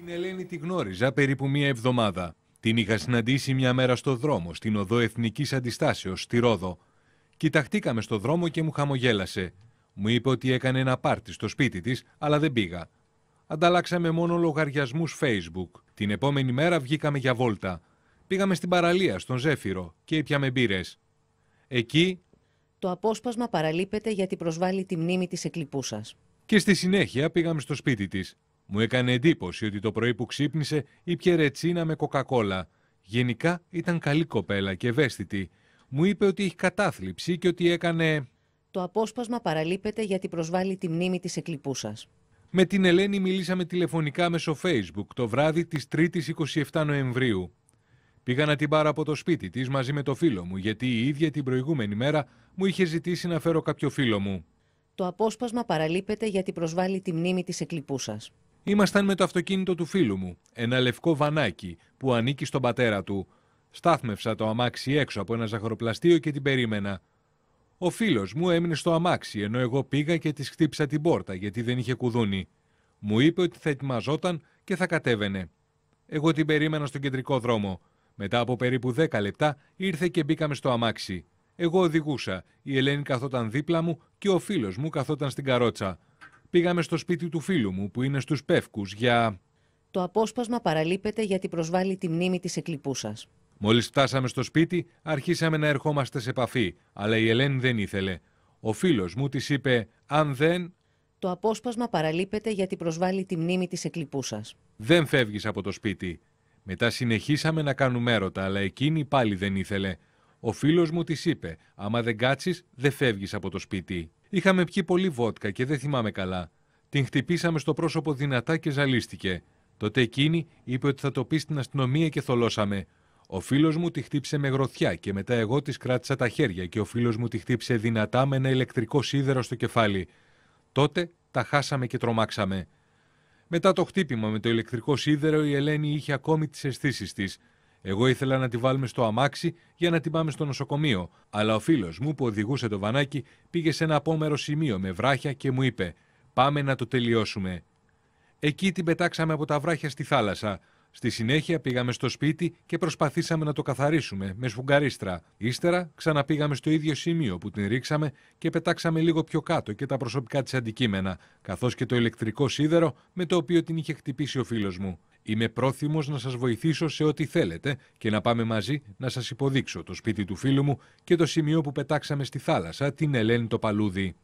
Την Ελένη τη γνώριζα περίπου μία εβδομάδα. Την είχα συναντήσει μια μέρα στο δρόμο, στην οδό Εθνικής Αντιστάσεως, στη Ρόδο. Κοιταχτήκαμε στο δρόμο και μου χαμογέλασε. Μου είπε ότι έκανε ένα πάρτι στο σπίτι της, αλλά δεν πήγα. Ανταλλάξαμε μόνο λογαριασμούς Facebook. Την επόμενη μέρα βγήκαμε για βόλτα. Πήγαμε στην παραλία, στον Ζέφυρο, και ήπιαμε μπύρες. Εκεί. Το απόσπασμα παραλείπεται γιατί προσβάλλει τη μνήμη της εκλειπούσας. Και στη συνέχεια πήγαμε στο σπίτι της. Μου έκανε εντύπωση ότι το πρωί που ξύπνησε ήπια ρετσίνα με κοκακόλα. Γενικά ήταν καλή κοπέλα και ευαίσθητη. Μου είπε ότι έχει κατάθλιψη και ότι έκανε... Το απόσπασμα παραλείπεται γιατί προσβάλλει τη μνήμη της εκλειπού Με την Ελένη μιλήσαμε τηλεφωνικά μέσω Facebook το βράδυ της 3 η 27 Νοεμβρίου. Πήγα να την πάρω από το σπίτι της μαζί με το φίλο μου γιατί η ίδια την προηγούμενη μέρα μου είχε ζητήσει να φέρω κάποιο φίλο μου. Το απόσπασμα παραλείπεται γιατί προσβάλλει τη μνήμη της εκλειπού Ήμασταν με το αυτοκίνητο του φίλου μου, ένα λευκό βανάκι που ανήκει στον πατέρα του. Στάθμευσα το αμάξι έξω από ένα ζαχαροπλαστείο και την περίμενα. Ο φίλος μου έμεινε στο αμάξι, ενώ εγώ πήγα και της χτύπησα την πόρτα γιατί δεν είχε κουδούνι. Μου είπε ότι θα ετοιμαζόταν και θα κατέβαινε. Εγώ την περίμενα στον κεντρικό δρόμο. Μετά από περίπου 10 λεπτά ήρθε και μπήκαμε στο αμάξι. Εγώ οδηγούσα, η Ελένη καθόταν δίπλα μου και ο φίλος μου καθόταν στην καρότσα. Πήγαμε στο σπίτι του φίλου μου που είναι στους Πεύκους για... Το απόσπασμα παραλείπεται γιατί προσβάλλει τη μνήμη της σας. Μόλις φτάσαμε στο σπίτι αρχίσαμε να ερχόμαστε σε επαφή, αλλά η Ελένη δεν ήθελε. Ο φίλος μου της είπε «Αν δεν...» Το απόσπασμα παραλείπεται γιατί προσβάλλει τη μνήμη της εκλυπούσας. Δεν φεύγεις από το σπίτι. Μετά συνεχίσαμε να κάνουμε έρωτα, αλλά σας. δεν ήθελε. Ο φίλος μου της είπε «Άμα δεν κάτσεις, δεν φεύγεις από το σπίτι». Είχαμε πιει πολύ βότκα και δεν θυμάμαι καλά. Την χτυπήσαμε στο πρόσωπο δυνατά και ζαλίστηκε. Τότε εκείνη είπε ότι θα το πει στην αστυνομία και θολώσαμε. Ο φίλος μου τη χτύπησε με γροθιά και μετά εγώ της κράτησα τα χέρια και ο φίλος μου τη χτύπησε δυνατά με ένα ηλεκτρικό σίδερο στο κεφάλι. Τότε τα χάσαμε και τρομάξαμε. Μετά το χτύπημα με το ηλεκτρικό σίδερο η Ελένη είχε ακόμη τις αισθήσεις της. Εγώ ήθελα να τη βάλουμε στο αμάξι για να την πάμε στο νοσοκομείο, αλλά ο φίλος μου που οδηγούσε το βανάκι πήγε σε ένα απόμερο σημείο με βράχια και μου είπε: Πάμε να το τελειώσουμε. Εκεί την πετάξαμε από τα βράχια στη θάλασσα. Στη συνέχεια πήγαμε στο σπίτι και προσπαθήσαμε να το καθαρίσουμε με σφουγγαρίστρα. Ύστερα ξαναπήγαμε στο ίδιο σημείο που την ρίξαμε και πετάξαμε λίγο πιο κάτω και τα προσωπικά της αντικείμενα, καθώς και το ηλεκτρικό σίδερο με το οποίο την είχε χτυπήσει ο φίλος μου. Είμαι πρόθυμος να σας βοηθήσω σε ό,τι θέλετε και να πάμε μαζί να σας υποδείξω το σπίτι του φίλου μου και το σημείο που πετάξαμε στη θάλασσα, την Ελένη το παλούδι.